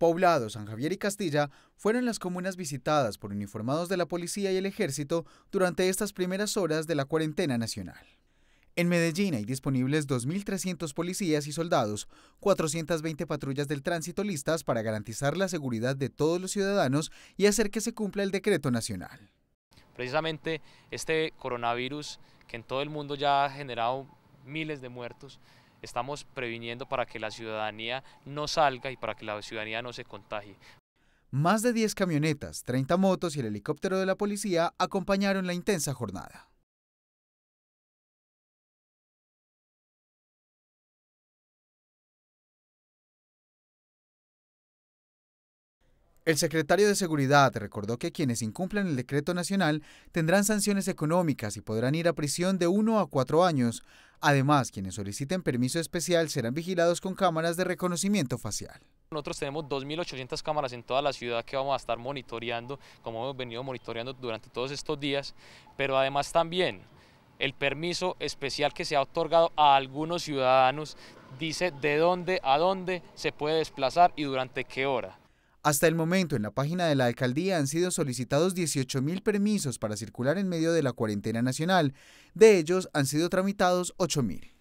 Poblados, San Javier y Castilla fueron las comunas visitadas por uniformados de la policía y el ejército durante estas primeras horas de la cuarentena nacional. En Medellín hay disponibles 2.300 policías y soldados, 420 patrullas del tránsito listas para garantizar la seguridad de todos los ciudadanos y hacer que se cumpla el decreto nacional. Precisamente este coronavirus que en todo el mundo ya ha generado miles de muertos, estamos previniendo para que la ciudadanía no salga y para que la ciudadanía no se contagie. Más de 10 camionetas, 30 motos y el helicóptero de la policía acompañaron la intensa jornada. El secretario de Seguridad recordó que quienes incumplan el decreto nacional tendrán sanciones económicas y podrán ir a prisión de 1 a 4 años, Además, quienes soliciten permiso especial serán vigilados con cámaras de reconocimiento facial. Nosotros tenemos 2.800 cámaras en toda la ciudad que vamos a estar monitoreando, como hemos venido monitoreando durante todos estos días, pero además también el permiso especial que se ha otorgado a algunos ciudadanos dice de dónde a dónde se puede desplazar y durante qué hora. Hasta el momento, en la página de la alcaldía han sido solicitados 18.000 permisos para circular en medio de la cuarentena nacional. De ellos, han sido tramitados 8.000.